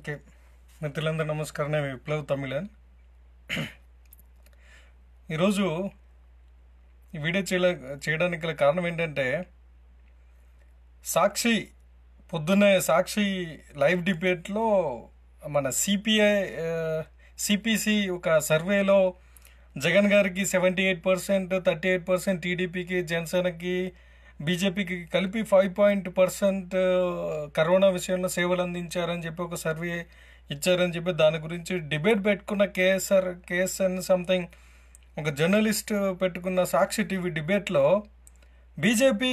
okay మిత్రులందరూ నమస్కారం నేను విప్లవ్ తమిళన్ ఈరోజు ఈ వీడియో చేయలే చేయడానికి గల కారణం ఏంటంటే సాక్షి పొద్దున్నే సాక్షి లైవ్ డిబేట్లో మన సిపిఐ సిపిసి ఒక సర్వేలో జగన్ గారికి seventy eight percent thirty eight percent టీడీపీకి జనసేనకి బీజేపీకి కలిపి ఫైవ్ పాయింట్ పర్సెంట్ కరోనా విషయంలో సేవలు అందించారని చెప్పి ఒక సర్వే ఇచ్చారని చెప్పి దాని గురించి డిబేట్ పెట్టుకున్న కేఎస్ఆర్ కేఎస్ఎన్ సంథింగ్ ఒక జర్నలిస్ట్ పెట్టుకున్న సాక్షి టీవీ డిబేట్లో బీజేపీ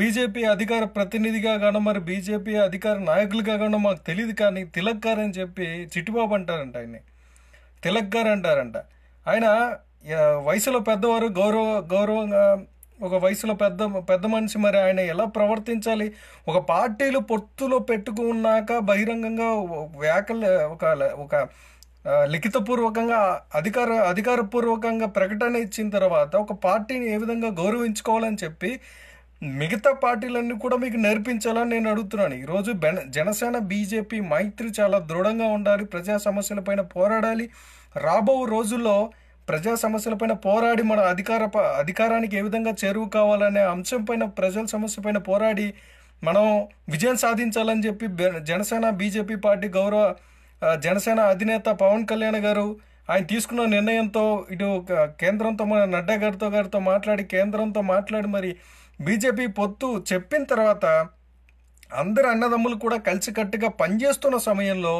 బీజేపీ అధికార ప్రతినిధిగా కాను మరి బీజేపీ అధికార నాయకులుగా కాను మాకు తెలియదు కానీ తిలక్ గారు అని చెప్పి చిట్టుబాబు అంటారంట ఆయన్ని తిలక్ గారు అంటారంట ఆయన వయసులో పెద్దవారు గౌరవ గౌరవంగా ఒక వయసులో పెద్ద పెద్ద మనిషి మరి ఆయన ఎలా ప్రవర్తించాలి ఒక పార్టీలు పొత్తులో పెట్టుకున్నాక బహిరంగంగా వ్యాకల ఒక ఒక లిఖితపూర్వకంగా అధికార అధికారపూర్వకంగా ప్రకటన ఇచ్చిన తర్వాత ఒక పార్టీని ఏ విధంగా గౌరవించుకోవాలని చెప్పి మిగతా పార్టీలన్నీ కూడా మీకు నేర్పించాలని నేను అడుగుతున్నాను ఈరోజు బెన జనసేన బీజేపీ మైత్రి చాలా దృఢంగా ఉండాలి ప్రజా పైన పోరాడాలి రాబో రోజుల్లో ప్రజా సమస్యలపైన పోరాడి మన అధికార అధికారానికి ఏ విధంగా చేరువు కావాలనే అంశం పైన ప్రజల సమస్య పైన పోరాడి మనం విజయం సాధించాలని చెప్పి జనసేన బీజేపీ పార్టీ గౌరవ జనసేన అధినేత పవన్ కళ్యాణ్ గారు ఆయన తీసుకున్న నిర్ణయంతో ఇటు కేంద్రంతో మన నడ్డా గారితో గారితో మాట్లాడి కేంద్రంతో మాట్లాడి మరి బీజేపీ పొత్తు చెప్పిన తర్వాత అందరు అన్నదమ్ములు కూడా కలిసికట్టుగా పనిచేస్తున్న సమయంలో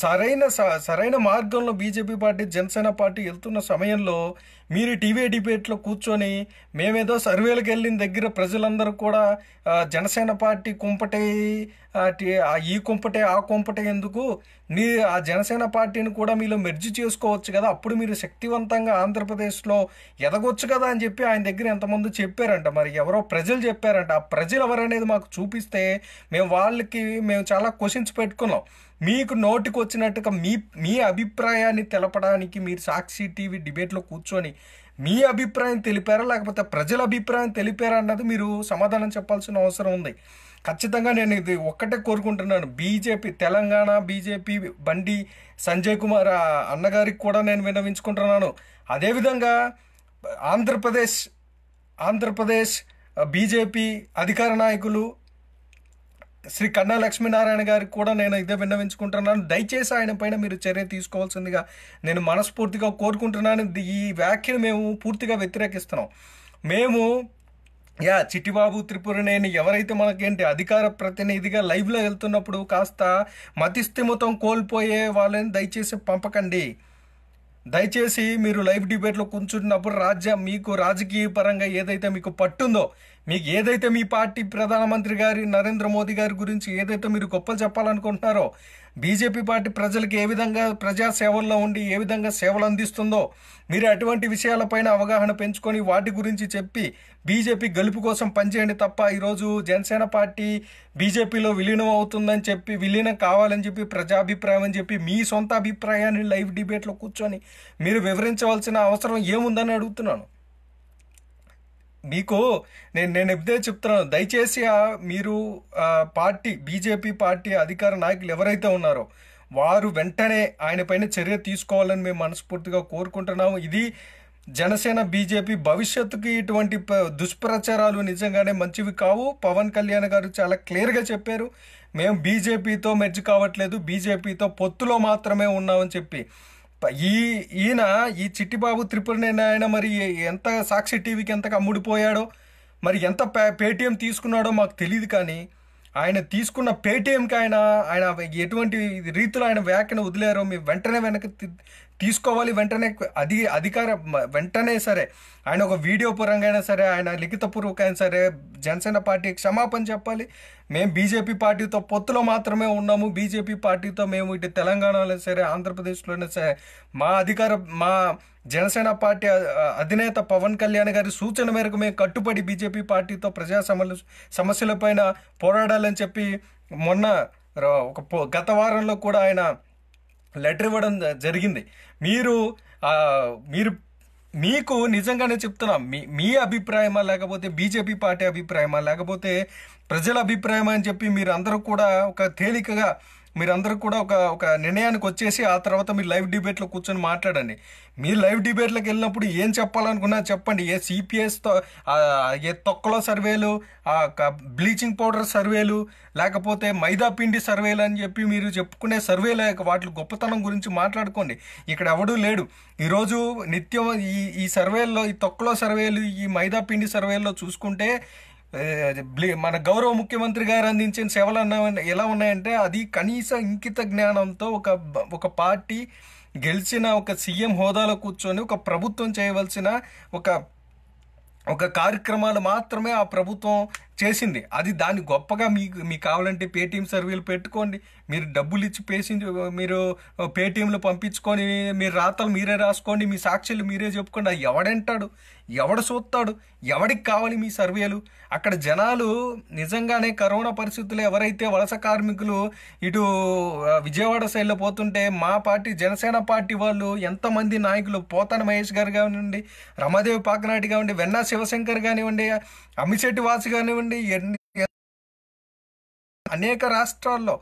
సరైన సరైన మార్గంలో బీజేపీ పార్టీ జనసేన పార్టీ వెళ్తున్న సమయంలో మీరు టీవీ డిబేట్లో కూర్చొని మేమేదో సర్వేలకు వెళ్ళిన దగ్గర ప్రజలందరూ కూడా జనసేన పార్టీ కుంపటే ఈ కుంపటే ఆ కుంపటే ఎందుకు మీ ఆ జనసేన పార్టీని కూడా మీలో మెర్జి చేసుకోవచ్చు కదా అప్పుడు మీరు శక్తివంతంగా ఆంధ్రప్రదేశ్లో ఎదగొచ్చు కదా అని చెప్పి ఆయన దగ్గర ఎంతమంది చెప్పారంట మరి ఎవరో ప్రజలు చెప్పారంట ఆ ప్రజలు ఎవరనేది మాకు చూపిస్తే మేము వాళ్ళకి మేము చాలా క్వశ్చన్స్ పెట్టుకున్నాం మీకు నోటికి వచ్చినట్టుగా మీ మీ అభిప్రాయాన్ని తెలపడానికి మీరు సాక్షి టీవీ డిబేట్లో కూర్చొని మీ అభిప్రాయం తెలిపారా లేకపోతే ప్రజల అభిప్రాయం తెలిపారా అన్నది మీరు సమాధానం చెప్పాల్సిన అవసరం ఉంది ఖచ్చితంగా నేను ఇది ఒక్కటే కోరుకుంటున్నాను బీజేపీ తెలంగాణ బీజేపీ బండి సంజయ్ కుమార్ అన్నగారికి కూడా నేను విన్నవించుకుంటున్నాను అదేవిధంగా ఆంధ్రప్రదేశ్ ఆంధ్రప్రదేశ్ బీజేపీ అధికార నాయకులు శ్రీ కన్నా లక్ష్మీనారాయణ గారికి కూడా నేను ఇదే విన్నవించుకుంటున్నాను దయచేసి ఆయన పైన మీరు చర్య తీసుకోవాల్సిందిగా నేను మనస్ఫూర్తిగా కోరుకుంటున్నాను ఈ వ్యాఖ్యను మేము పూర్తిగా వ్యతిరేకిస్తున్నాం మేము యా చిట్టిబాబు త్రిపురనేని ఎవరైతే మనకేంటి అధికార ప్రతినిధిగా లైవ్లో వెళ్తున్నప్పుడు కాస్త మతిస్థిమతం కోల్పోయే వాళ్ళని దయచేసి పంపకండి దయచేసి మీరు లైవ్ డిబేట్లో కూర్చుంటున్నప్పుడు రాజ్య మీకు రాజకీయ పరంగా ఏదైతే మీకు పట్టుందో మీకు ఏదైతే మీ పార్టీ ప్రధానమంత్రి గారి నరేంద్ర మోదీ గారి గురించి ఏదైతే మీరు గొప్పలు చెప్పాలనుకుంటున్నారో బీజేపీ పార్టీ ప్రజలకు ఏ విధంగా ప్రజా సేవల్లో ఉండి ఏ విధంగా సేవలు అందిస్తుందో మీరు అటువంటి విషయాలపైన అవగాహన పెంచుకొని వాటి గురించి చెప్పి బీజేపీ గెలుపు కోసం పనిచేయండి తప్ప ఈరోజు జనసేన పార్టీ బీజేపీలో విలీనం అవుతుందని చెప్పి విలీనం కావాలని చెప్పి ప్రజాభిప్రాయం అని చెప్పి మీ సొంత అభిప్రాయాన్ని లైవ్ డిబేట్లో కూర్చొని మీరు వివరించవలసిన అవసరం ఏముందని అడుగుతున్నాను మీకు నేను నేను ఇదే చెప్తున్నాను దయచేసి మీరు పార్టీ బీజేపీ పార్టీ అధికార నాయకులు ఎవరైతే ఉన్నారో వారు వెంటనే ఆయన పైన చర్య తీసుకోవాలని మేము మనస్ఫూర్తిగా కోరుకుంటున్నాము ఇది జనసేన బీజేపీ భవిష్యత్తుకి ఇటువంటి దుష్ప్రచారాలు నిజంగానే మంచివి కావు పవన్ కళ్యాణ్ గారు చాలా క్లియర్గా చెప్పారు మేము బీజేపీతో మెర్జ్ కావట్లేదు బీజేపీతో పొత్తులో మాత్రమే ఉన్నామని చెప్పి ఈ ఈయన ఈ చిట్టిబాబు త్రిపురనేని ఆయన మరి ఎంత సాక్షి టీవీకి ఎంత అమ్ముడిపోయాడో మరి ఎంత పేటీఎం తీసుకున్నాడో మాకు తెలియదు కానీ ఆయన తీసుకున్న పేటీఎంకి ఆయన ఆయన ఎటువంటి రీతిలో ఆయన వ్యాఖ్యను వదిలేరో మీ వెంటనే వెనక్కి తీసుకోవాలి వెంటనే అది అధికార వెంటనే సరే ఆయన ఒక వీడియో పరంగా అయినా సరే ఆయన లిఖిత పూర్వకైనా సరే జనసేన పార్టీ క్షమాపణ చెప్పాలి మేము బీజేపీ పార్టీతో పొత్తులో మాత్రమే ఉన్నాము బీజేపీ పార్టీతో మేము ఇటు తెలంగాణలో సరే ఆంధ్రప్రదేశ్లోనే సరే మా అధికార మా జనసేన పార్టీ అధినేత పవన్ కళ్యాణ్ గారి సూచన మేరకు మేము కట్టుబడి బీజేపీ పార్టీతో ప్రజా సమస్యల సమస్యలపైన పోరాడాలని చెప్పి మొన్న ఒక గత వారంలో కూడా ఆయన లెటర్ ఇవ్వడం జరిగింది మీరు మీరు మీకు నిజంగానే చెప్తున్నా మీ మీ అభిప్రాయమా లేకపోతే బీజేపీ పార్టీ అభిప్రాయమా లేకపోతే ప్రజల అభిప్రాయమా అని చెప్పి మీరు అందరూ కూడా ఒక తేలికగా మీరందరూ కూడా ఒక ఒక నిర్ణయానికి వచ్చేసి ఆ తర్వాత మీరు లైవ్ డిబేట్లో కూర్చొని మాట్లాడండి మీరు లైవ్ డిబేట్లకు వెళ్ళినప్పుడు ఏం చెప్పాలనుకున్నా చెప్పండి ఏ సిపిఎస్తో ఏ తొక్కలో సర్వేలు ఆ బ్లీచింగ్ పౌడర్ సర్వేలు లేకపోతే మైదా పిండి సర్వేలు అని చెప్పి మీరు చెప్పుకునే సర్వేల వాటి గొప్పతనం గురించి మాట్లాడుకోండి ఇక్కడ ఎవడూ లేడు ఈరోజు నిత్యం ఈ ఈ సర్వేల్లో ఈ తొక్కలో సర్వేలు ఈ మైదా పిండి సర్వేల్లో చూసుకుంటే మన గౌరవ ముఖ్యమంత్రి గారు అందించిన సేవలు అన్న ఎలా ఉన్నాయంటే అది కనీస ఇంకిత జ్ఞానంతో ఒక ఒక పార్టీ గెలిచిన ఒక సీఎం హోదాలో కూర్చొని ఒక ప్రభుత్వం చేయవలసిన ఒక ఒక కార్యక్రమాలు మాత్రమే ఆ ప్రభుత్వం చేసింది అది దాన్ని గొప్పగా మీకు మీకు కావాలంటే పేటీఎం సర్వీలు పెట్టుకోండి మీరు డబ్బులు ఇచ్చి పేసించి మీరు పేటీఎంలు పంపించుకొని మీరు రాతలు మీరే రాసుకోండి మీ సాక్షులు మీరే చెప్పుకోండి అది ఎవడంటాడు ఎవడు చూస్తాడు ఎవడికి కావాలి మీ సర్వేలు అక్కడ జనాలు నిజంగానే కరోనా పరిస్థితులు ఎవరైతే వలస కార్మికులు ఇటు విజయవాడ సైడ్లో పోతుంటే మా పార్టీ జనసేన పార్టీ వాళ్ళు ఎంతమంది నాయకులు పోతాన మహేష్ గారు కానివ్వండి రమాదేవి పాకనాటి కానివ్వండి వెన్నా శివశంకర్ కానివ్వండి అమిశెట్టి వాసు కానివ్వండి అనేక రాష్ట్రాల్లో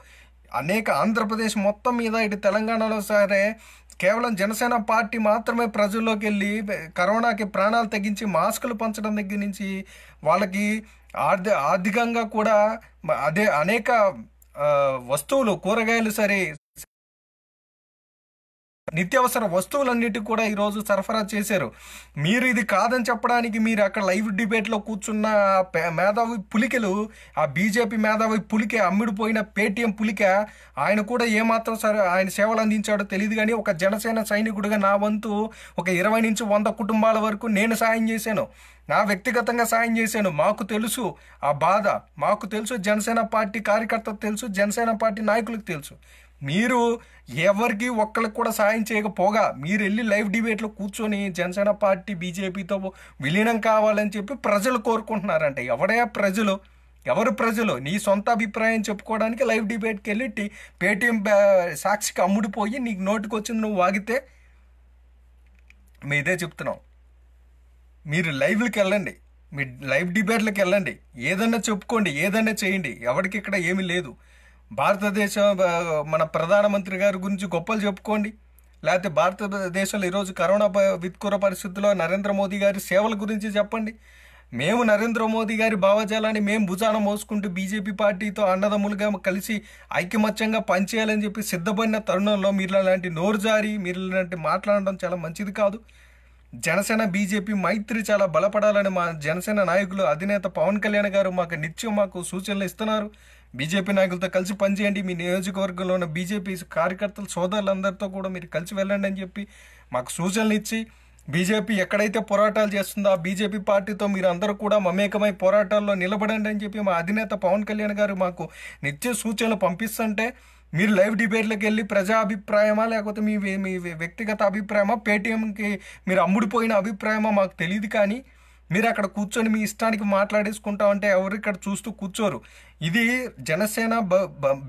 అనేక ఆంధ్రప్రదేశ్ మొత్తం మీద ఇటు తెలంగాణలో సరే కేవలం జనసేన పార్టీ మాత్రమే ప్రజల్లోకి వెళ్ళి కరోనాకి ప్రాణాలు తగ్గించి మాస్కులు పంచడం దగ్గర నుంచి వాళ్ళకి ఆర్థి ఆర్థికంగా కూడా అదే అనేక వస్తువులు కూరగాయలు సరే నిత్యావసర వస్తువులన్నిటికీ కూడా ఈరోజు సరఫరా చేశారు మీరు ఇది కాదని చెప్పడానికి మీరు అక్కడ లైవ్ డిబేట్లో కూర్చున్న మేధావి పులికెలు ఆ బీజేపీ మేధావి పులికె అమ్మిడిపోయిన పేటీఎం పులిక ఆయన కూడా ఏమాత్రం సరే ఆయన సేవలు అందించాడో తెలియదు కానీ ఒక జనసేన సైనికుడిగా నా వంతు ఒక ఇరవై నుంచి వంద కుటుంబాల వరకు నేను సాయం చేశాను నా వ్యక్తిగతంగా సాయం చేశాను మాకు తెలుసు ఆ బాధ మాకు తెలుసు జనసేన పార్టీ కార్యకర్తకు తెలుసు జనసేన పార్టీ నాయకులకు తెలుసు మీరు ఎవరికి ఒక్కరికి కూడా సాయం చేయకపోగా మీరు వెళ్ళి లైవ్ డిబేట్లో కూర్చొని జనసేన పార్టీ బీజేపీతో విలీనం కావాలని చెప్పి ప్రజలు కోరుకుంటున్నారంట ఎవడే ప్రజలు ఎవరు ప్రజలు నీ సొంత అభిప్రాయం చెప్పుకోవడానికి లైవ్ డిబేట్కి వెళ్ళి పేటిఎం సాక్షికి అమ్ముడిపోయి నీకు నోటికి వచ్చింది నువ్వు వాగితే మీ ఇదే చెప్తున్నాం మీరు లైవ్లకి వెళ్ళండి మీ లైవ్ డిబేట్లకు వెళ్ళండి ఏదన్నా చెప్పుకోండి ఏదన్నా చేయండి ఎవరికి ఇక్కడ ఏమీ లేదు భారతదేశ మన ప్రధానమంత్రి గారి గురించి గొప్పలు చెప్పుకోండి లేకపోతే భారతదేశంలో ఈరోజు కరోనా విత్కూర పరిస్థితుల్లో నరేంద్ర మోదీ గారి సేవల గురించి చెప్పండి మేము నరేంద్ర మోదీ గారి భావజాలాన్ని మేము భుజాన మోసుకుంటూ బీజేపీ పార్టీతో అన్నదమ్ములుగా కలిసి ఐక్యమత్యంగా పనిచేయాలని చెప్పి సిద్ధపడిన తరుణంలో మీరు అలాంటి నోరు జారి మీరు ఇలాంటి మాట్లాడడం చాలా మంచిది కాదు జనసేన బీజేపీ మైత్రి చాలా బలపడాలని మా జనసేన నాయకులు అధినేత పవన్ కళ్యాణ్ గారు మాకు నిత్యం మాకు సూచనలు ఇస్తున్నారు బీజేపీ నాయకులతో కలిసి పనిచేయండి మీ నియోజకవర్గంలో ఉన్న బీజేపీ కార్యకర్తలు సోదరులందరితో కూడా మీరు కలిసి వెళ్ళండి అని చెప్పి మాకు సూచనలు ఇచ్చి బీజేపీ ఎక్కడైతే పోరాటాలు చేస్తుందో ఆ బీజేపీ పార్టీతో మీరు అందరూ కూడా మమేకమై పోరాటాల్లో నిలబడండి అని చెప్పి మా అధినేత పవన్ కళ్యాణ్ గారు మాకు నిత్య సూచనలు పంపిస్తుంటే మీరు లైవ్ డిబేట్లకు వెళ్ళి ప్రజా అభిప్రాయమా లేకపోతే మీ మీ వ్యక్తిగత అభిప్రాయమా పేటీఎంకి మీరు అమ్ముడిపోయిన అభిప్రాయమా మాకు తెలియదు కానీ మీరు అక్కడ కూర్చొని మీ ఇష్టానికి మాట్లాడేసుకుంటా అంటే ఎవరు ఇక్కడ చూస్తూ కూర్చోరు ఇది జనసేన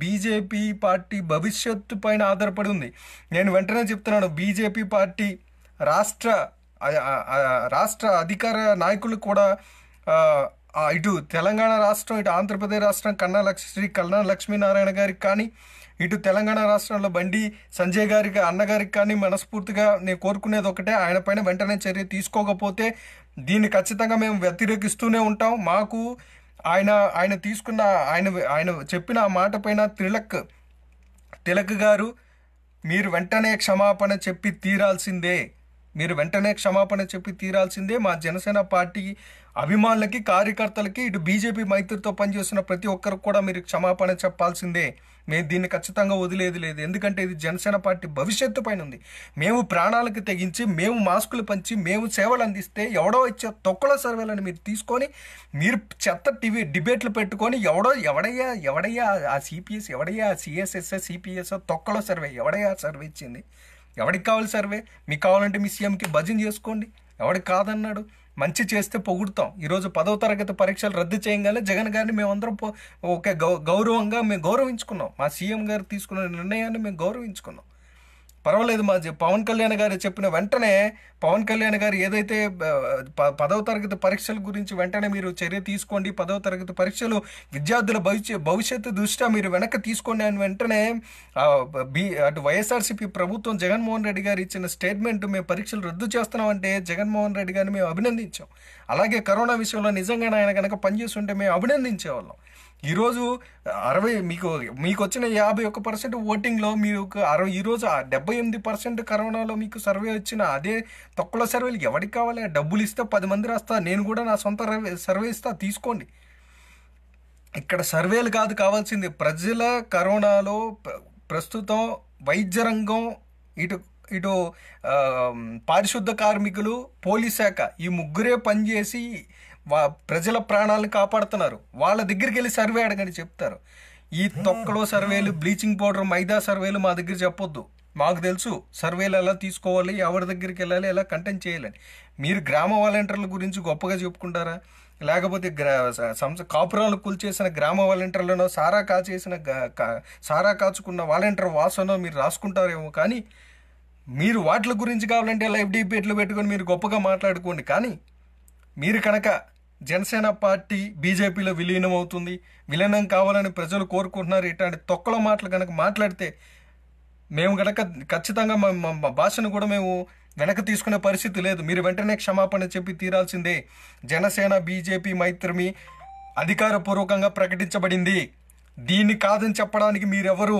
బీజేపీ పార్టీ భవిష్యత్తు పైన ఆధారపడి ఉంది నేను వెంటనే చెప్తున్నాను బీజేపీ పార్టీ రాష్ట్ర రాష్ట్ర అధికార నాయకులు కూడా ఇటు తెలంగాణ రాష్ట్రం ఇటు ఆంధ్రప్రదేశ్ రాష్ట్రం కన్నా లక్ష్మి శ్రీ కన్నా లక్ష్మీనారాయణ గారికి కానీ ఇటు తెలంగాణ రాష్ట్రంలో బండి సంజయ్ గారికి అన్నగారికి కానీ మనస్ఫూర్తిగా నేను కోరుకునేది ఒకటే ఆయన పైన వెంటనే చర్య తీసుకోకపోతే దీన్ని ఖచ్చితంగా మేము వ్యతిరేకిస్తూనే ఉంటాం మాకు ఆయన ఆయన తీసుకున్న ఆయన ఆయన చెప్పిన ఆ మాట పైన తిలక్ తిలక్ గారు మీరు వెంటనే క్షమాపణ చెప్పి తీరాల్సిందే మీరు వెంటనే క్షమాపణ చెప్పి తీరాల్సిందే మా జనసేన పార్టీ అభిమానులకి కార్యకర్తలకి ఇటు బీజేపీ మైత్రితో పనిచేస్తున్న ప్రతి ఒక్కరికి కూడా మీరు క్షమాపణ చెప్పాల్సిందే మేము దీన్ని ఖచ్చితంగా వదిలేదు లేదు ఎందుకంటే ఇది జనసేన పార్టీ భవిష్యత్తు పైన ఉంది మేము ప్రాణాలకు తెగించి మేము మాస్కులు పంచి మేము సేవలు అందిస్తే ఎవడో ఇచ్చే తొక్కల సర్వేలను మీరు తీసుకొని మీరు చెత్త టీవీ డిబేట్లు పెట్టుకొని ఎవడో ఎవడయ్యా ఎవడయ్యా ఆ సిపిఎస్ ఎవడయ్యా సిఎస్ఎస్ సిపిఎస్ తొక్కల సర్వే ఎవడయ్యా సర్వే ఇచ్చింది ఎవడికి కావాలి సర్వే మీకు కావాలంటే మీ సీఎంకి భజన చేసుకోండి ఎవడికి కాదన్నాడు మంచి చేస్తే పొగుడుతాం ఈరోజు పదవ తరగతి పరీక్షలు రద్దు చేయగానే జగన్ గారిని మేమందరం ఒక గౌరవంగా మేము గౌరవించుకున్నాం మా సీఎం గారు తీసుకున్న నిర్ణయాన్ని మేము గౌరవించుకున్నాం పర్వాలేదు మా పవన్ కళ్యాణ్ గారు చెప్పిన వెంటనే పవన్ కళ్యాణ్ గారు ఏదైతే పదవ తరగతి పరీక్షల గురించి వెంటనే మీరు చర్య తీసుకోండి పదవ తరగతి పరీక్షలు విద్యార్థుల భవిష్య భవిష్యత్తు దృష్ట్యా మీరు వెనక్కి తీసుకోండి అని వెంటనే బి అటు వైఎస్ఆర్సీపీ ప్రభుత్వం జగన్మోహన్ రెడ్డి గారు ఇచ్చిన స్టేట్మెంట్ మేము పరీక్షలు రద్దు చేస్తున్నామంటే జగన్మోహన్ రెడ్డి గారిని మేము అభినందించాం అలాగే కరోనా విషయంలో నిజంగానే ఆయన కనుక పనిచేస్తుంటే మేము అభినందించేవాళ్ళం ఈరోజు అరవై మీకు మీకు వచ్చిన యాభై ఒక్క పర్సెంట్ ఓటింగ్లో మీరు అరవై ఈరోజు డెబ్బై ఎనిమిది పర్సెంట్ కరోనాలో మీకు సర్వే వచ్చిన అదే తక్కువ సర్వేలు ఎవరికి కావాలి డబ్బులు ఇస్తే పది మంది రాస్తా నేను కూడా నా సొంత సర్వే ఇస్తా తీసుకోండి ఇక్కడ సర్వేలు కాదు కావాల్సింది ప్రజల కరోనాలో ప్రస్తుతం వైద్య రంగం ఇటు ఇటు పారిశుద్ధ కార్మికులు పోలీస్ శాఖ ఈ ముగ్గురే పనిచేసి వా ప్రజల ప్రాణాలను కాపాడుతున్నారు వాళ్ళ దగ్గరికి వెళ్ళి సర్వే అడగని చెప్తారు ఈ తొక్కలో సర్వేలు బ్లీచింగ్ పౌడర్ మైదా సర్వేలు మా దగ్గర చెప్పొద్దు మాకు తెలుసు సర్వేలు ఎలా తీసుకోవాలి ఎవరి దగ్గరికి వెళ్ళాలి ఎలా కంటెంట్ చేయాలని మీరు గ్రామ వాలంటీర్ల గురించి గొప్పగా చెప్పుకుంటారా లేకపోతే గ్రా కాపురాలు కూల్చేసిన గ్రామ వాలంటీర్లను సారా కాచేసిన సారా కాచుకున్న వాలంటీర్ వాసనో మీరు రాసుకుంటారేమో కానీ మీరు వాటి గురించి కావాలంటే ఎఫ్డీపీ ఎట్లు పెట్టుకొని మీరు గొప్పగా మాట్లాడుకోండి కానీ మీరు కనుక జనసేన పార్టీ బీజేపీలో విలీనం అవుతుంది విలీనం కావాలని ప్రజలు కోరుకుంటున్నారు ఇట్లాంటి తొక్కల మాటలు కనుక మాట్లాడితే మేము గనక ఖచ్చితంగా మా భాషను కూడా మేము వెనక తీసుకునే పరిస్థితి లేదు మీరు వెంటనే క్షమాపణ చెప్పి తీరాల్సిందే జనసేన బీజేపీ మైత్రిమి అధికారపూర్వకంగా ప్రకటించబడింది దీన్ని కాదని చెప్పడానికి మీరెవరు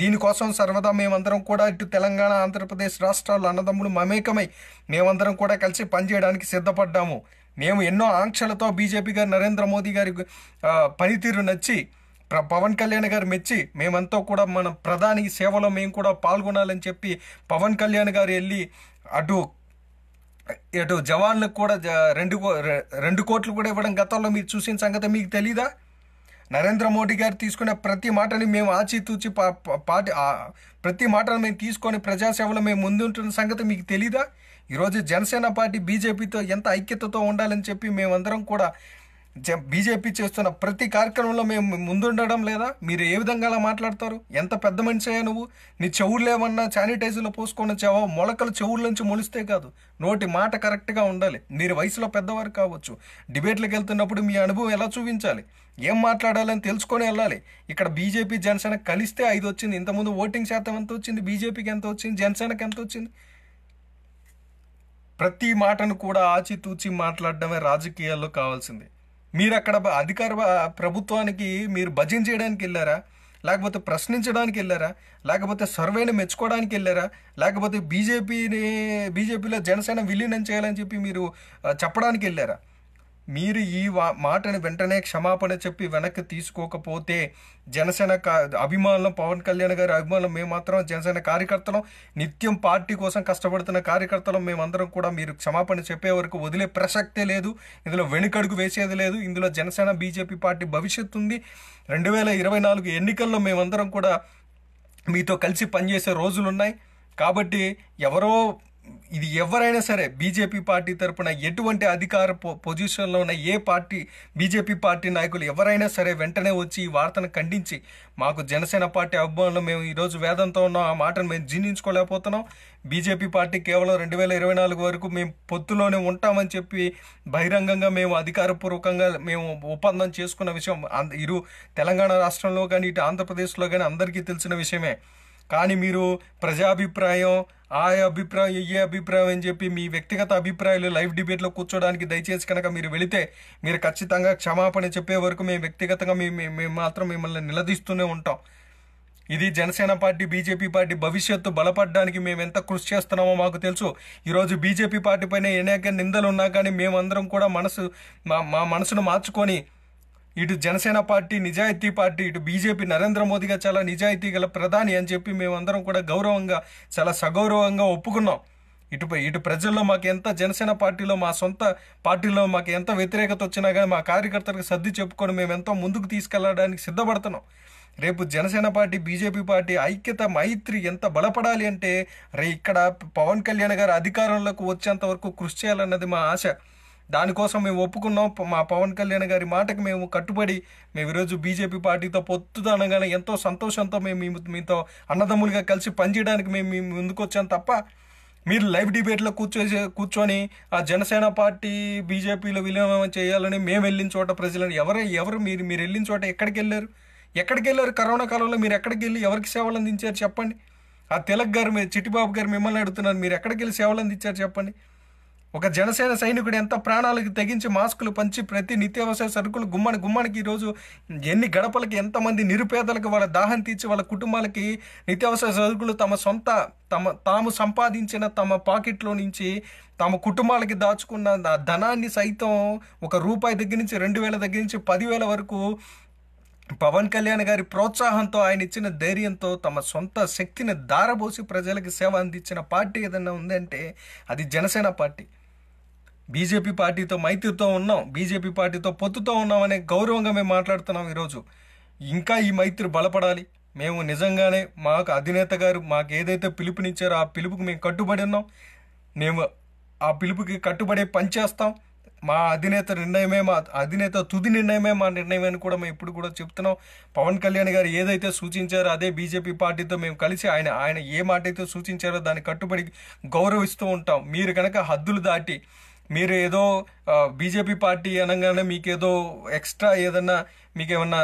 దీనికోసం సర్వదా మేమందరం కూడా ఇటు తెలంగాణ ఆంధ్రప్రదేశ్ రాష్ట్రాల్లో అన్నదమ్ములు మమేకమై మేమందరం కూడా కలిసి పనిచేయడానికి సిద్ధపడ్డాము మేము ఎన్నో ఆంక్షలతో బీజేపీ గారు నరేంద్ర మోదీ గారి పనితీరు నచ్చి ప్ర పవన్ కళ్యాణ్ గారు మెచ్చి మేమంతా కూడా మన ప్రధాని సేవలో మేము కూడా పాల్గొనాలని చెప్పి పవన్ కళ్యాణ్ గారు వెళ్ళి అటు ఇటు జవాన్లకు కూడా రెండు రెండు కోట్లు కూడా ఇవ్వడం గతంలో మీరు చూసిన సంగతి మీకు తెలీదా నరేంద్ర మోడీ గారు తీసుకునే ప్రతి మాటని మేము ఆచితూచి పాటి ప్రతి మాటను మేము తీసుకొని ప్రజాసేవలో మేము ముందుంటున్న సంగతి మీకు తెలీదా ఈరోజు జనసేన పార్టీ బీజేపీతో ఎంత ఐక్యతతో ఉండాలని చెప్పి మేమందరం కూడా జ బీజేపీ చేస్తున్న ప్రతి కార్యక్రమంలో మేము ముందుండడం లేదా మీరు ఏ విధంగా అలా మాట్లాడతారు ఎంత పెద్ద మనిషియా నువ్వు నీ చెవులు ఏమన్నా శానిటైజర్లో పోసుకొని వచ్చావో మొలకలు చెవుల నుంచి మొలిస్తే కాదు నోటి మాట కరెక్ట్గా ఉండాలి మీరు వయసులో పెద్దవారు కావచ్చు డిబేట్లకు వెళ్తున్నప్పుడు మీ అనుభవం ఎలా చూపించాలి ఏం మాట్లాడాలని తెలుసుకొని వెళ్ళాలి ఇక్కడ బీజేపీ జనసేన కలిస్తే ఐదు వచ్చింది ఇంతకుముందు ఓటింగ్ శాతం ఎంత వచ్చింది బీజేపీకి ఎంత వచ్చింది జనసేనకి ఎంత వచ్చింది ప్రతి మాటను కూడా ఆచితూచి మాట్లాడడమే రాజకీయాల్లో కావాల్సింది మీరు అక్కడ అధికార ప్రభుత్వానికి మీరు భజన చేయడానికి వెళ్ళారా లేకపోతే ప్రశ్నించడానికి వెళ్ళారా లేకపోతే సర్వేని మెచ్చుకోవడానికి వెళ్ళారా లేకపోతే బీజేపీని బీజేపీలో జనసేన విలీనం చేయాలని చెప్పి మీరు చెప్పడానికి వెళ్ళారా మీరు ఈ మాటను వెంటనే క్షమాపణ చెప్పి వెనక్కి తీసుకోకపోతే జనసేన అభిమానులు పవన్ కళ్యాణ్ గారి అభిమానులు మేము మాత్రం జనసేన కార్యకర్తలం నిత్యం పార్టీ కోసం కష్టపడుతున్న కార్యకర్తలం మేమందరం కూడా మీరు క్షమాపణ చెప్పే వరకు వదిలే ప్రసక్తే లేదు ఇందులో వెనుకడుగు వేసేది లేదు ఇందులో జనసేన బీజేపీ పార్టీ భవిష్యత్తు ఉంది రెండు వేల ఇరవై నాలుగు ఎన్నికల్లో మేమందరం కూడా మీతో కలిసి పనిచేసే రోజులున్నాయి కాబట్టి ఎవరో ఇది ఎవరైనా సరే బీజేపీ పార్టీ తరపున ఎటువంటి అధికార పొజిషన్లో ఉన్న ఏ పార్టీ బీజేపీ పార్టీ నాయకులు ఎవరైనా సరే వెంటనే వచ్చి ఈ వార్తను ఖండించి మాకు జనసేన పార్టీ అభిమానులు మేము ఈరోజు వేదంతో ఉన్నాం ఆ మాటను మేము జీర్ణించుకోలేకపోతున్నాం బీజేపీ పార్టీ కేవలం రెండు వేల ఇరవై నాలుగు వరకు మేము పొత్తులోనే ఉంటామని చెప్పి బహిరంగంగా మేము అధికారపూర్వకంగా మేము ఒప్పందం చేసుకున్న విషయం ఇరు తెలంగాణ రాష్ట్రంలో కానీ ఇటు ఆంధ్రప్రదేశ్లో కానీ అందరికీ తెలిసిన విషయమే కానీ మీరు ప్రజాభిప్రాయం ఆ అభిప్రాయం ఏ అభిప్రాయం అని చెప్పి మీ వ్యక్తిగత అభిప్రాయాలు లైవ్ డిబేట్లో కూర్చోడానికి దయచేసి కనుక మీరు వెళితే మీరు ఖచ్చితంగా క్షమాపణ చెప్పే వరకు మేము వ్యక్తిగతంగా మేము మేము మాత్రం మిమ్మల్ని నిలదీస్తూనే ఉంటాం ఇది జనసేన పార్టీ బీజేపీ పార్టీ భవిష్యత్తు బలపడడానికి మేము ఎంత కృషి చేస్తున్నామో మాకు తెలుసు ఈరోజు బీజేపీ పార్టీ పైన అనేక నిందలు ఉన్నా కానీ మేమందరం కూడా మనసు మా మా మనసును మార్చుకొని ఇటు జనసేన పార్టీ నిజాయితీ పార్టీ ఇటు బీజేపీ నరేంద్ర మోదీగా చాలా నిజాయితీ గల ప్రధాని అని చెప్పి మేమందరం కూడా గౌరవంగా చాలా సగౌరవంగా ఒప్పుకున్నాం ఇటు ఇటు ప్రజల్లో మాకు ఎంత జనసేన పార్టీలో మా సొంత పార్టీలో మాకు ఎంత వ్యతిరేకత వచ్చినా కానీ మా కార్యకర్తలకు సర్ది చెప్పుకొని మేము ఎంతో ముందుకు తీసుకెళ్లడానికి సిద్ధపడుతున్నాం రేపు జనసేన పార్టీ బీజేపీ పార్టీ ఐక్యత మైత్రి ఎంత బలపడాలి అంటే రే ఇక్కడ పవన్ కళ్యాణ్ గారు అధికారంలోకి వచ్చేంత వరకు కృషి చేయాలన్నది మా ఆశ దానికోసం మేము ఒప్పుకున్నాం మా పవన్ కళ్యాణ్ గారి మాటకు మేము కట్టుబడి మేము ఈరోజు బీజేపీ పార్టీతో పొత్తుదనంగానే ఎంతో సంతోషంతో మేము మీతో అన్నదమ్ములుగా కలిసి పనిచేయడానికి మేము మేము ముందుకొచ్చాం తప్ప మీరు లైవ్ డిబేట్లో కూర్చో కూర్చొని ఆ జనసేన పార్టీ బీజేపీలో విలీనం చేయాలని మేము వెళ్ళిన చోట ప్రజలను ఎవరు ఎవరు మీరు మీరు వెళ్ళిన చోట ఎక్కడికి వెళ్ళారు ఎక్కడికి వెళ్ళారు కరోనా కాలంలో మీరు ఎక్కడికి వెళ్ళి ఎవరికి సేవలు అందించారు చెప్పండి ఆ తిలక్ గారు మీరు చిట్టిబాబు గారు మిమ్మల్ని అడుగుతున్నారు మీరు ఎక్కడికి వెళ్ళి సేవలు అందించారు చెప్పండి ఒక జనసేన సైనికుడు ఎంత ప్రాణాలకు తెగించి మాస్కులు పంచి ప్రతి నిత్యావసర సరుకులు గుమ్మని గుమ్మానికి ఈరోజు ఎన్ని గడపలకి ఎంతమంది నిరుపేదలకు వాళ్ళ దాహం తీర్చి వాళ్ళ కుటుంబాలకి నిత్యావసర సరుకులు తమ సొంత తమ తాము సంపాదించిన తమ పాకెట్లో నుంచి తమ కుటుంబాలకి దాచుకున్న ధనాన్ని సైతం ఒక రూపాయి దగ్గర నుంచి రెండు వేల దగ్గర నుంచి పదివేల వరకు పవన్ కళ్యాణ్ గారి ప్రోత్సాహంతో ఆయన ఇచ్చిన ధైర్యంతో తమ సొంత శక్తిని దారబోసి ప్రజలకు సేవ అందించిన పార్టీ ఏదైనా ఉందంటే అది జనసేన పార్టీ బీజేపీ పార్టీతో మైత్రితో ఉన్నాం బీజేపీ పార్టీతో పొత్తుతో ఉన్నామనే గౌరవంగా మేము మాట్లాడుతున్నాం ఈరోజు ఇంకా ఈ మైత్రి బలపడాలి మేము నిజంగానే మాకు అధినేత గారు మాకు ఏదైతే పిలుపునిచ్చారో ఆ పిలుపుకి మేము కట్టుబడి ఉన్నాం మేము ఆ పిలుపుకి కట్టుబడే పనిచేస్తాం మా అధినేత నిర్ణయమే మా అధినేత తుది నిర్ణయమే మా నిర్ణయం అని కూడా మేము ఇప్పుడు కూడా చెప్తున్నాం పవన్ కళ్యాణ్ గారు ఏదైతే సూచించారో అదే బీజేపీ పార్టీతో మేము కలిసి ఆయన ఆయన ఏ మాట అయితే సూచించారో దాన్ని కట్టుబడి గౌరవిస్తూ ఉంటాం మీరు కనుక హద్దులు దాటి మీరు ఏదో బీజేపీ పార్టీ అనగానే మీకేదో ఎక్స్ట్రా ఏదన్నా మీకేమన్నా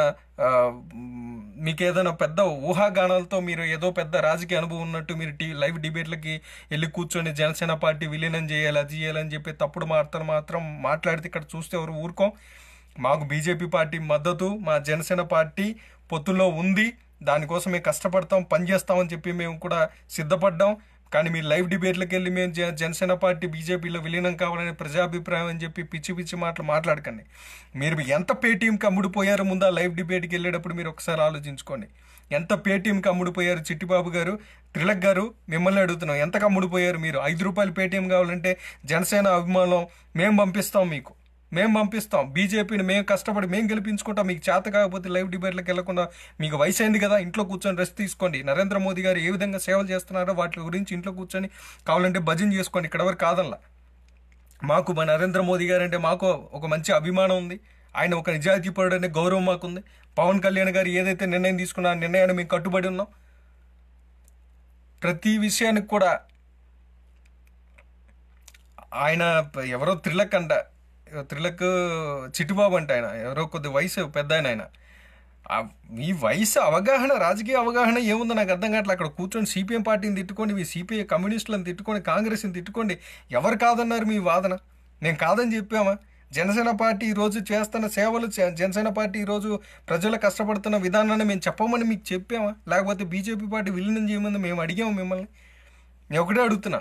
మీకేదైనా పెద్ద ఊహాగానాలతో మీరు ఏదో పెద్ద రాజకీయ అనుభవం ఉన్నట్టు మీరు టీ లైవ్ డిబేట్లకి వెళ్ళి కూర్చొని జనసేన పార్టీ విలీనం చేయాలి అది చేయాలని చెప్పి తప్పుడు మాటలు మాత్రం మాట్లాడితే ఇక్కడ చూస్తే ఎవరు ఊరుకోం మాకు బీజేపీ పార్టీ మద్దతు మా జనసేన పార్టీ పొత్తులో ఉంది దానికోసం మేము కష్టపడతాం పనిచేస్తామని చెప్పి మేము కూడా సిద్ధపడ్డాం కానీ మీరు లైవ్ డిబేట్లకు వెళ్ళి మేము జనసేన పార్టీ బీజేపీలో విలీనం కావాలని ప్రజాభిప్రాయం అని చెప్పి పిచ్చి పిచ్చి మాటలు మాట్లాడకండి మీరు ఎంత పేటీఎంకి అమ్ముడిపోయారు ముందా లైవ్ డిబేట్కి వెళ్ళేటప్పుడు మీరు ఒకసారి ఆలోచించుకోండి ఎంత పేటీఎంకి అమ్ముడిపోయారు చిట్టిబాబు గారు త్రిలక్ గారు మిమ్మల్ని అడుగుతున్నాం ఎంతకు అమ్ముడిపోయారు మీరు ఐదు రూపాయలు పేటీఎం కావాలంటే జనసేన అభిమానం మేము పంపిస్తాం మీకు మేము పంపిస్తాం బీజేపీని మేము కష్టపడి మేము గెలిపించుకుంటాం మీకు చేత కాకపోతే లైవ్ డిబేట్లకు వెళ్లకుండా మీకు వయసు అయింది కదా ఇంట్లో కూర్చొని రెస్ట్ తీసుకోండి నరేంద్ర మోదీ గారు ఏ విధంగా సేవలు చేస్తున్నారో వాటి గురించి ఇంట్లో కూర్చొని కావాలంటే భజన చేసుకోండి ఇక్కడ వరకు కాదల్లా మాకు మా నరేంద్ర మోదీ గారు అంటే మాకు ఒక మంచి అభిమానం ఉంది ఆయన ఒక నిజాయితీపరుడు అనే గౌరవం మాకుంది పవన్ కళ్యాణ్ గారు ఏదైతే నిర్ణయం తీసుకున్నా నిర్ణయాన్ని మేము కట్టుబడి ఉన్నాం ప్రతి విషయానికి కూడా ఆయన ఎవరో త్రిలక్ అంట త్రిలక్ చిట్టుబాబు అంటే ఆయన ఎవరో కొద్ది వయసు పెద్ద ఆయన ఆయన ఈ వయసు అవగాహన రాజకీయ అవగాహన ఏముందో నాకు అర్థం కావట్లేదు అక్కడ కూర్చొని సిపిఎం పార్టీని తిట్టుకోండి మీ సిపిఐ కమ్యూనిస్టులను తిట్టుకోండి కాంగ్రెస్ని తిట్టుకోండి ఎవరు కాదన్నారు మీ వాదన నేను కాదని చెప్పామా జనసేన పార్టీ ఈరోజు చేస్తున్న సేవలు జనసేన పార్టీ ఈరోజు ప్రజలు కష్టపడుతున్న విధానాన్ని మేము చెప్పమని మీకు చెప్పామా లేకపోతే బీజేపీ పార్టీ విలీనం చేయమని మేము అడిగాము మిమ్మల్ని నేను ఒకటే అడుగుతున్నా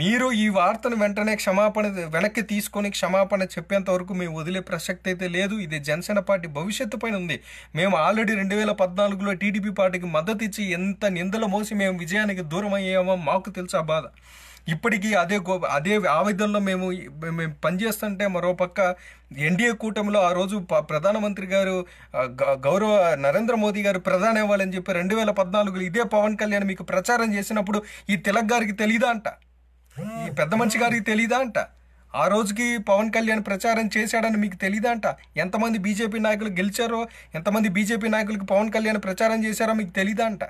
మీరు ఈ వార్తను వెంటనే క్షమాపణ వెనక్కి తీసుకొని క్షమాపణ చెప్పేంత వరకు మేము వదిలే ప్రసక్తి అయితే లేదు ఇది జనసేన పార్టీ భవిష్యత్తు పైన ఉంది మేము ఆల్రెడీ రెండు వేల పద్నాలుగులో టీడీపీ పార్టీకి మద్దతు ఇచ్చి ఎంత నిందల మోసి మేము విజయానికి దూరం అయ్యామో మాకు తెలుసా బాధ ఇప్పటికీ అదే గో అదే ఆవేదనలో మేము మేము పనిచేస్తుంటే మరోపక్క ఎన్డీఏ కూటమిలో ఆ రోజు ప్రధానమంత్రి గారు గౌరవ నరేంద్ర మోదీ గారు ప్రధాని అవ్వాలని చెప్పి రెండు వేల పద్నాలుగులో ఇదే పవన్ కళ్యాణ్ మీకు ప్రచారం చేసినప్పుడు ఈ తిలక్ గారికి తెలియదా అంట ఈ పెద్ద మనిషి గారికి తెలీదా అంట ఆ రోజుకి పవన్ కళ్యాణ్ ప్రచారం చేశాడని మీకు తెలీదా అంట ఎంతమంది బీజేపీ నాయకులు గెలిచారో ఎంతమంది బీజేపీ నాయకులకు పవన్ కళ్యాణ్ ప్రచారం చేశారో మీకు తెలీదా అంట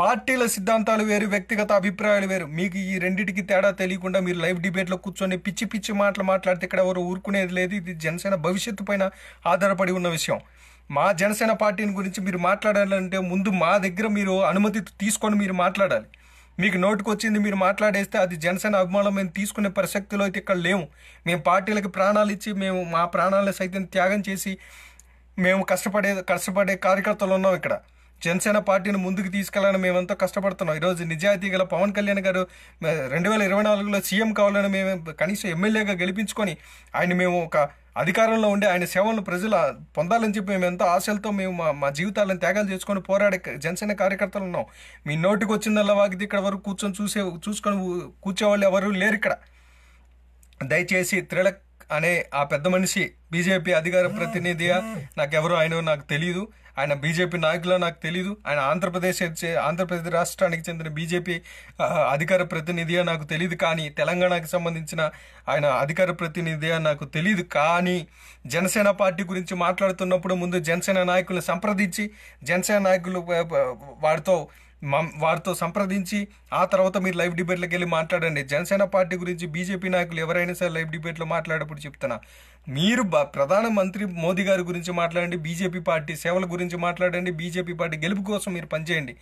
పార్టీల సిద్ధాంతాలు వేరు వ్యక్తిగత అభిప్రాయాలు వేరు మీకు ఈ రెండింటికి తేడా తెలియకుండా మీరు లైవ్ డిబేట్లో కూర్చొని పిచ్చి పిచ్చి మాటలు మాట్లాడితే ఇక్కడ ఎవరు ఊరుకునేది లేదు ఇది జనసేన భవిష్యత్తు పైన ఆధారపడి ఉన్న విషయం మా జనసేన పార్టీని గురించి మీరు మాట్లాడాలంటే ముందు మా దగ్గర మీరు అనుమతి తీసుకొని మీరు మాట్లాడాలి మీకు నోటుకొచ్చింది మీరు మాట్లాడేస్తే అది జనసేన అభిమానం మేము తీసుకునే ప్రసక్తిలో అయితే ఇక్కడ లేము మేము పార్టీలకు ప్రాణాలు ఇచ్చి మేము మా ప్రాణాలను సైతం త్యాగం చేసి మేము కష్టపడే కష్టపడే కార్యకర్తలు ఉన్నాం ఇక్కడ జనసేన పార్టీని ముందుకు తీసుకెళ్లాలని మేమంతా కష్టపడుతున్నాం ఈరోజు నిజాయితీ గల పవన్ కళ్యాణ్ గారు రెండు వేల ఇరవై నాలుగులో సీఎం కావాలని మేము కనీసం ఎమ్మెల్యేగా గెలిపించుకొని ఆయన మేము ఒక అధికారంలో ఉండే ఆయన సేవలను ప్రజలు పొందాలని చెప్పి మేము ఎంతో ఆశలతో మేము మా మా జీవితాలను త్యాగాలు చేసుకొని పోరాడే జనసేన కార్యకర్తలు ఉన్నాం మీ నోటికి వచ్చిందల్లా వాకిది ఇక్కడ వరకు కూర్చొని చూసే చూసుకొని కూర్చోవాళ్ళు ఎవరు లేరు ఇక్కడ దయచేసి త్రిలక్ అనే ఆ పెద్ద మనిషి బీజేపీ అధికార ప్రతినిధిగా నాకెవరు ఆయన నాకు తెలియదు ఆయన బీజేపీ నాయకులో నాకు తెలీదు ఆయన ఆంధ్రప్రదేశ్ ఆంధ్రప్రదేశ్ రాష్ట్రానికి చెందిన బీజేపీ అధికార ప్రతినిధి నాకు తెలియదు కానీ తెలంగాణకు సంబంధించిన ఆయన అధికార ప్రతినిధి నాకు తెలియదు కానీ జనసేన పార్టీ గురించి మాట్లాడుతున్నప్పుడు ముందు జనసేన నాయకులను సంప్రదించి జనసేన నాయకులు వాడితో వారితో సంప్రదించి ఆ తర్వాత మీరు లైవ్ డిబేట్లకు వెళ్ళి మాట్లాడండి జనసేన పార్టీ గురించి బీజేపీ నాయకులు ఎవరైనా సరే లైవ్ డిబేట్లో మాట్లాడేప్పుడు చెప్తున్నా మీరు ప్రధానమంత్రి మోదీ గారి గురించి మాట్లాడండి బీజేపీ పార్టీ సేవల గురించి మాట్లాడండి బీజేపీ పార్టీ గెలుపు కోసం మీరు పనిచేయండి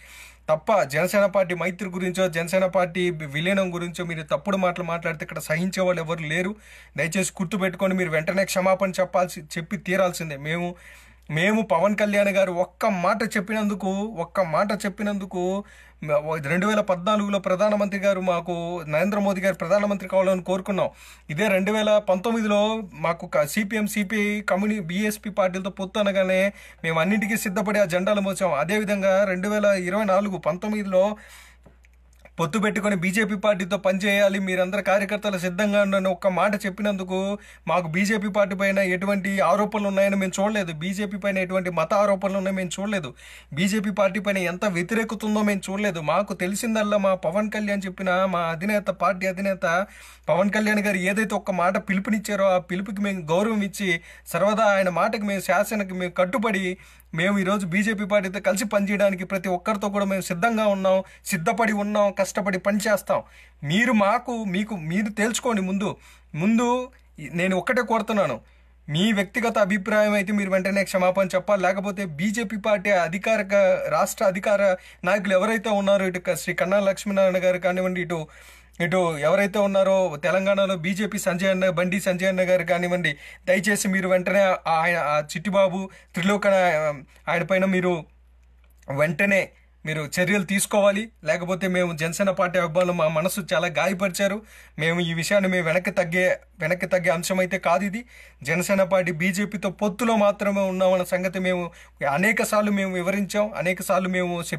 తప్ప జనసేన పార్టీ మైత్రి గురించో జనసేన పార్టీ విలీనం గురించో మీరు తప్పుడు మాటలు మాట్లాడితే ఇక్కడ సహించే వాళ్ళు ఎవరు లేరు దయచేసి గుర్తుపెట్టుకొని మీరు వెంటనే క్షమాపణ చెప్పాల్సి చెప్పి తీరాల్సిందే మేము మేము పవన్ కళ్యాణ్ గారు ఒక్క మాట చెప్పినందుకు ఒక్క మాట చెప్పినందుకు రెండు వేల పద్నాలుగులో ప్రధానమంత్రి గారు మాకు నరేంద్ర మోదీ గారు ప్రధానమంత్రి కావాలని కోరుకున్నాం ఇదే రెండు వేల పంతొమ్మిదిలో మాకు సిపిఎం సిపిఐ కమ్యూని బీఎస్పీ పార్టీలతో పొత్తు అనగానే మేము అన్నింటికీ సిద్ధపడి ఆ జెండాలు మోసాం అదేవిధంగా రెండు వేల ఇరవై నాలుగు పంతొమ్మిదిలో పొత్తు పెట్టుకుని బీజేపీ పార్టీతో పనిచేయాలి మీరందరూ కార్యకర్తలు సిద్ధంగా ఉండని ఒక్క మాట చెప్పినందుకు మాకు బీజేపీ పార్టీ పైన ఎటువంటి ఆరోపణలు ఉన్నాయని మేము చూడలేదు బీజేపీ పైన ఎటువంటి మత ఆరోపణలు ఉన్నాయో మేము చూడలేదు బీజేపీ పార్టీ పైన ఎంత వ్యతిరేకతుందో మేము చూడలేదు మాకు తెలిసిందల్లా మా పవన్ కళ్యాణ్ చెప్పిన మా అధినేత పార్టీ అధినేత పవన్ కళ్యాణ్ గారు ఏదైతే ఒక్క మాట పిలుపునిచ్చారో ఆ పిలుపుకి మేము గౌరవం ఇచ్చి సర్వదా ఆయన మాటకి మేము శాసనకి మేము కట్టుబడి మేము ఈరోజు బీజేపీ పార్టీతో కలిసి పనిచేయడానికి ప్రతి ఒక్కరితో కూడా మేము సిద్ధంగా ఉన్నాం సిద్ధపడి ఉన్నాం కష్టపడి పనిచేస్తాం మీరు మాకు మీకు మీరు తేల్చుకోండి ముందు ముందు నేను ఒక్కటే కోరుతున్నాను మీ వ్యక్తిగత అభిప్రాయం అయితే మీరు వెంటనే క్షమాపణ చెప్పాలి లేకపోతే బీజేపీ పార్టీ అధికారిక రాష్ట్ర అధికార నాయకులు ఎవరైతే ఉన్నారో ఇటు శ్రీ కన్నా లక్ష్మీనారాయణ గారు కానివ్వండి ఇటు ఇటు ఎవరైతే ఉన్నారో తెలంగాణలో బీజేపీ సంజయ్ అన్న బండి సంజయ్ అన్న గారు కానివ్వండి దయచేసి మీరు వెంటనే ఆయన చిట్టిబాబు త్రిలోకన ఆయన పైన మీరు వెంటనే మీరు చర్యలు తీసుకోవాలి లేకపోతే మేము జనసేన పార్టీ అభిమానులు మా మనసు చాలా గాయపరిచారు మేము ఈ విషయాన్ని మేము వెనక్కి తగ్గే వెనక్కి తగ్గే అంశం అయితే కాదు ఇది జనసేన పార్టీ బీజేపీతో పొత్తులో మాత్రమే ఉన్నామన్న సంగతి మేము అనేక మేము వివరించాం అనేక మేము మేము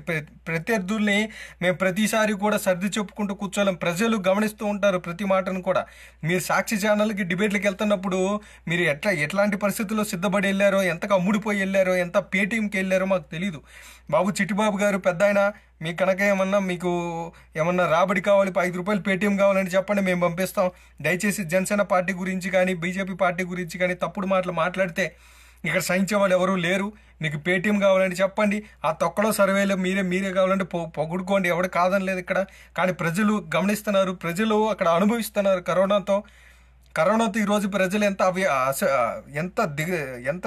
ప్రత్యర్థుల్ని మేము ప్రతిసారి కూడా సర్ది చెప్పుకుంటూ కూర్చోలేం ప్రజలు గమనిస్తూ ఉంటారు ప్రతి మాటను కూడా మీరు సాక్షి ఛానల్కి డిబేట్లకు వెళ్తున్నప్పుడు మీరు ఎట్లా ఎట్లాంటి పరిస్థితుల్లో సిద్ధపడి వెళ్ళారో ఎంత అమ్ముడిపోయి వెళ్ళారో ఎంత పేటీఎంకి వెళ్ళారో మాకు తెలియదు బాబు చిట్టిబాబు గారు పెద్ద ఆయన మీ కనుక ఏమన్నా మీకు ఏమన్నా రాబడి కావాలి ఐదు రూపాయలు పేటీఎం కావాలని చెప్పండి మేము పంపిస్తాం దయచేసి జనసేన పార్టీ గురించి కానీ బీజేపీ పార్టీ గురించి కానీ తప్పుడు మాటలు మాట్లాడితే ఇక్కడ సహించే వాళ్ళు ఎవరూ లేరు మీకు పేటీఎం కావాలని చెప్పండి ఆ తొక్కలో సర్వేలో మీరే మీరే కావాలంటే పొ పొగుడుకోండి ఎవడు కాదని లేదు ఇక్కడ కానీ ప్రజలు గమనిస్తున్నారు ప్రజలు అక్కడ అనుభవిస్తున్నారు కరోనాతో కరోనాతో ఈరోజు ప్రజలు ఎంత అవి ఎంత దిగ ఎంత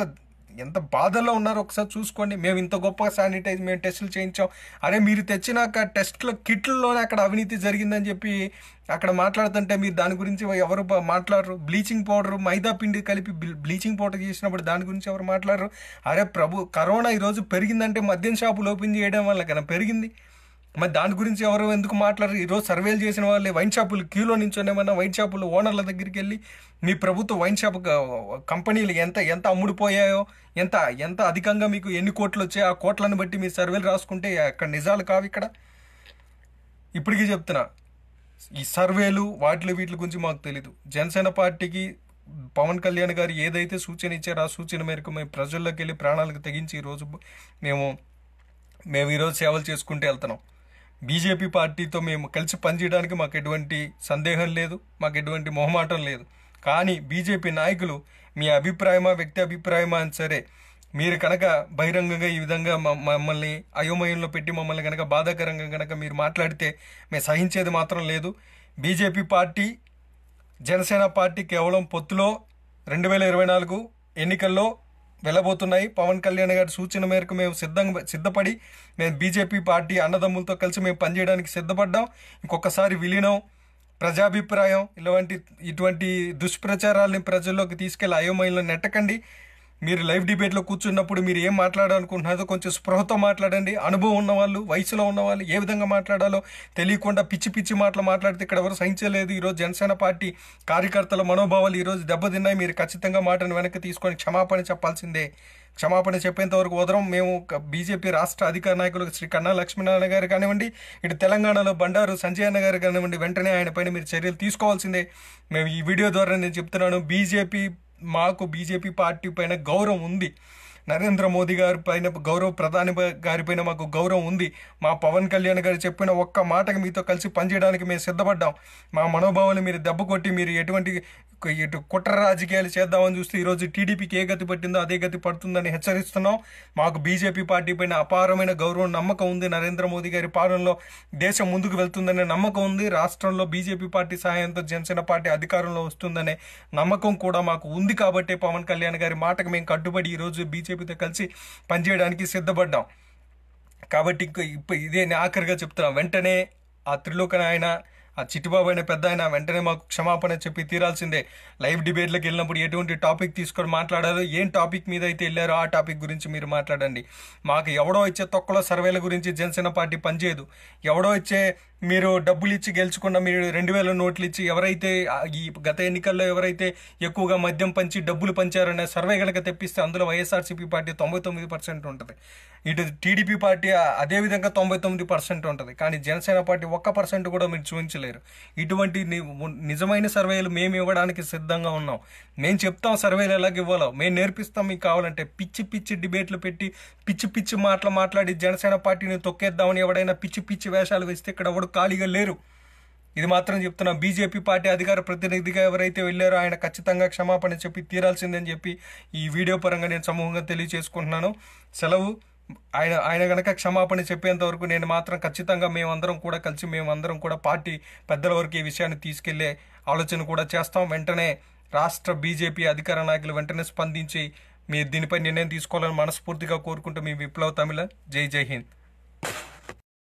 ఎంత బాధలో ఉన్నారో ఒకసారి చూసుకోండి మేము ఇంత గొప్పగా శానిటైజ్ మేము టెస్టులు చేయించాం అరే మీరు తెచ్చినాక టెస్టుల కిట్లలోనే అక్కడ అవినీతి జరిగిందని చెప్పి అక్కడ మాట్లాడుతుంటే మీరు దాని గురించి ఎవరు మాట్లాడరు బ్లీచింగ్ పౌడర్ మైదా పిండి కలిపి బ్లీచింగ్ పౌడర్ చేసినప్పుడు దాని గురించి ఎవరు మాట్లాడరు అరే ప్రభు కరోనా ఈరోజు పెరిగిందంటే మద్యం షాపులు ఓపెన్ చేయడం వల్ల కదా పెరిగింది మరి దాని గురించి ఎవరు ఎందుకు మాట్లాడరు ఈరోజు సర్వేలు చేసిన వాళ్ళే వైన్ షాపులు క్యూలో ఏమన్నా వైన్ షాపులు ఓనర్ల దగ్గరికి వెళ్ళి మీ ప్రభుత్వ వైన్ షాప్ కంపెనీలు ఎంత ఎంత అమ్ముడుపోయాయో ఎంత ఎంత అధికంగా మీకు ఎన్ని కోట్లు వచ్చాయి ఆ కోట్లను బట్టి మీ సర్వేలు రాసుకుంటే అక్కడ నిజాలు కావు ఇక్కడ ఇప్పటికీ చెప్తున్నా ఈ సర్వేలు వాటిలో వీటి గురించి మాకు తెలీదు జనసేన పార్టీకి పవన్ కళ్యాణ్ గారు ఏదైతే సూచన ఇచ్చారో ఆ సూచన మేరకు మేము ప్రజల్లోకి వెళ్ళి ప్రాణాలకు తెగించి ఈరోజు మేము మేము ఈరోజు సేవలు చేసుకుంటూ వెళ్తున్నాం బీజేపీ పార్టీతో మేము కలిసి పనిచేయడానికి మాకు ఎటువంటి సందేహం లేదు మాకు ఎటువంటి మొహమాటం లేదు కానీ బీజేపీ నాయకులు మీ అభిప్రాయమా వ్యక్తి అభిప్రాయమా అని సరే మీరు కనుక బహిరంగంగా ఈ విధంగా మమ్మల్ని అయోమయంలో పెట్టి మమ్మల్ని కనుక బాధాకరంగా కనుక మీరు మాట్లాడితే మేము సహించేది మాత్రం లేదు బీజేపీ పార్టీ జనసేన పార్టీ కేవలం పొత్తులో రెండు వేల ఇరవై నాలుగు ఎన్నికల్లో వెళ్ళబోతున్నాయి పవన్ కళ్యాణ్ గారి సూచన మేరకు మేము సిద్ధంగా సిద్ధపడి మేము బీజేపీ పార్టీ అన్నదమ్ములతో కలిసి మేము పనిచేయడానికి సిద్ధపడ్డాం ఇంకొకసారి విలీనం ప్రజాభిప్రాయం ఇలాంటి ఇటువంటి దుష్ప్రచారాలని ప్రజల్లోకి తీసుకెళ్లి అయోమయంలో నెట్టకండి మీరు లైవ్ డిబేట్లో కూర్చున్నప్పుడు మీరు ఏం మాట్లాడాలనుకుంటున్నారో కొంచెం స్పృహతో మాట్లాడండి అనుభవం ఉన్నవాళ్ళు వయసులో ఉన్నవాళ్ళు ఏ విధంగా మాట్లాడాలో తెలియకుండా పిచ్చి పిచ్చి మాటలు మాట్లాడితే ఇక్కడ ఎవరు సహించలేదు ఈరోజు జనసేన పార్టీ కార్యకర్తల మనోభావాలు ఈరోజు దెబ్బతిన్నాయి మీరు ఖచ్చితంగా మాటను వెనక్కి తీసుకొని క్షమాపణ చెప్పాల్సిందే క్షమాపణ చెప్పేంతవరకు వదరం మేము బీజేపీ రాష్ట్ర అధికార నాయకులు శ్రీ కన్నా లక్ష్మీనారాయణ గారు కానివ్వండి ఇటు తెలంగాణలో బండారు సంజయ్ అన్న గారు కానివ్వండి వెంటనే ఆయన పైన మీరు చర్యలు తీసుకోవాల్సిందే మేము ఈ వీడియో ద్వారా నేను చెప్తున్నాను బీజేపీ మాకు బీజేపీ పార్టీ పైన గౌరవం ఉంది నరేంద్ర మోదీ గారి పైన గౌరవ ప్రధాని గారి పైన మాకు గౌరవం ఉంది మా పవన్ కళ్యాణ్ గారు చెప్పిన ఒక్క మాటకి మీతో కలిసి పనిచేయడానికి మేము సిద్ధపడ్డాం మా మనోభావాలు మీరు దెబ్బ కొట్టి మీరు ఎటువంటి ఇటు కుట్ర రాజకీయాలు చేద్దామని చూస్తే ఈరోజు టీడీపీకి ఏ గతి పట్టిందో అదే గతి పడుతుందని హెచ్చరిస్తున్నాం మాకు బీజేపీ పార్టీ పైన అపారమైన గౌరవం నమ్మకం ఉంది నరేంద్ర మోదీ గారి పాలనలో దేశం ముందుకు వెళ్తుందనే నమ్మకం ఉంది రాష్ట్రంలో బీజేపీ పార్టీ సహాయంతో జనసేన పార్టీ అధికారంలో వస్తుందనే నమ్మకం కూడా మాకు ఉంది కాబట్టి పవన్ కళ్యాణ్ గారి మాటకు మేము కట్టుబడి ఈరోజు బీజేపీ బీజేపీతో కలిసి పనిచేయడానికి సిద్ధపడ్డాం కాబట్టి ఇంకా ఇప్పుడు ఇదే ఆఖరిగా చెప్తున్నాం వెంటనే ఆ త్రిలోకనాయన ఆ చిట్టుబాబు అయిన పెద్ద ఆయన వెంటనే మాకు క్షమాపణ చెప్పి తీరాల్సిందే లైవ్ డిబేట్లకు వెళ్ళినప్పుడు ఎటువంటి టాపిక్ తీసుకొని మాట్లాడారో ఏం టాపిక్ మీద అయితే వెళ్ళారో ఆ టాపిక్ గురించి మీరు మాట్లాడండి మాకు ఎవడో ఇచ్చే తొక్కలో సర్వేల గురించి జనసేన పార్టీ పనిచేయదు ఎవడో ఇచ్చే మీరు డబ్బులు ఇచ్చి గెలుచుకున్న మీరు రెండు వేల నోట్లు ఇచ్చి ఎవరైతే ఈ గత ఎన్నికల్లో ఎవరైతే ఎక్కువగా మద్యం పంచి డబ్బులు పంచారనే సర్వే కనుక తెప్పిస్తే అందులో వైఎస్ఆర్సీపీ పార్టీ తొంభై తొమ్మిది పర్సెంట్ ఉంటుంది ఇటు టీడీపీ పార్టీ అదేవిధంగా తొంభై తొమ్మిది పర్సెంట్ ఉంటుంది కానీ జనసేన పార్టీ ఒక్క పర్సెంట్ కూడా మీరు చూపించలేరు ఇటువంటి నిజమైన సర్వేలు మేము ఇవ్వడానికి సిద్ధంగా ఉన్నాం మేము చెప్తాం సర్వేలు ఎలాగ ఇవ్వాలో మేము నేర్పిస్తాం మీకు కావాలంటే పిచ్చి పిచ్చి డిబేట్లు పెట్టి పిచ్చి పిచ్చి మాటలు మాట్లాడి జనసేన పార్టీని తొక్కేద్దామని ఎవడైనా పిచ్చి పిచ్చి వేషాలు వేస్తే ఇక్కడ ఎవడు ఖాళీగా లేరు ఇది మాత్రం చెప్తున్నా బీజేపీ పార్టీ అధికార ప్రతినిధిగా ఎవరైతే వెళ్ళారో ఆయన ఖచ్చితంగా క్షమాపణ చెప్పి తీరాల్సిందని చెప్పి ఈ వీడియో పరంగా నేను సమూహంగా తెలియజేసుకుంటున్నాను సెలవు ఆయన ఆయన కనుక క్షమాపణ చెప్పేంత వరకు నేను మాత్రం ఖచ్చితంగా మేమందరం కూడా కలిసి మేమందరం కూడా పార్టీ పెద్దల వరకు ఈ విషయాన్ని తీసుకెళ్లే ఆలోచన కూడా చేస్తాం వెంటనే రాష్ట్ర బీజేపీ అధికార నాయకులు వెంటనే స్పందించి మీరు దీనిపై నిర్ణయం తీసుకోవాలని మనస్ఫూర్తిగా కోరుకుంటూ మీ విప్లవ తమిళ జై జై హింద్